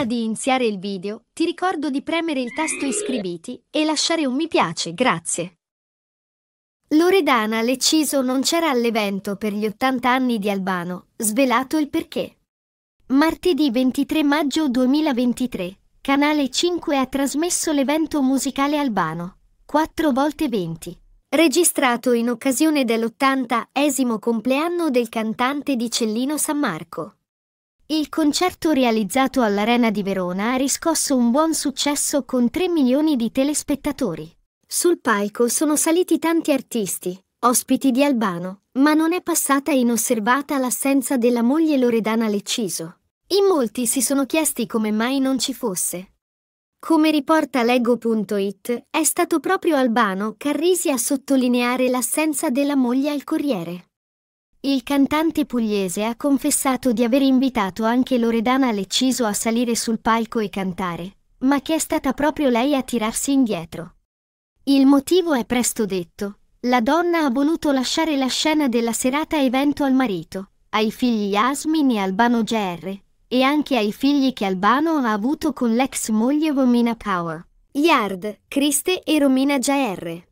Prima di iniziare il video, ti ricordo di premere il tasto iscriviti e lasciare un mi piace, grazie. Loredana Lecciso non c'era all'evento per gli 80 anni di Albano, svelato il perché. Martedì 23 maggio 2023, Canale 5 ha trasmesso l'evento musicale Albano, 4 volte 20, registrato in occasione dell'80esimo compleanno del cantante di Cellino San Marco. Il concerto realizzato all'Arena di Verona ha riscosso un buon successo con 3 milioni di telespettatori. Sul palco sono saliti tanti artisti, ospiti di Albano, ma non è passata inosservata l'assenza della moglie Loredana Lecciso. In molti si sono chiesti come mai non ci fosse. Come riporta Lego.it, è stato proprio Albano Carrisi a sottolineare l'assenza della moglie al Corriere. Il cantante pugliese ha confessato di aver invitato anche Loredana Lecciso a salire sul palco e cantare, ma che è stata proprio lei a tirarsi indietro. Il motivo è presto detto. La donna ha voluto lasciare la scena della serata evento al marito, ai figli Yasmin e Albano GR, e anche ai figli che Albano ha avuto con l'ex moglie Romina Power. Yard, Criste e Romina GR.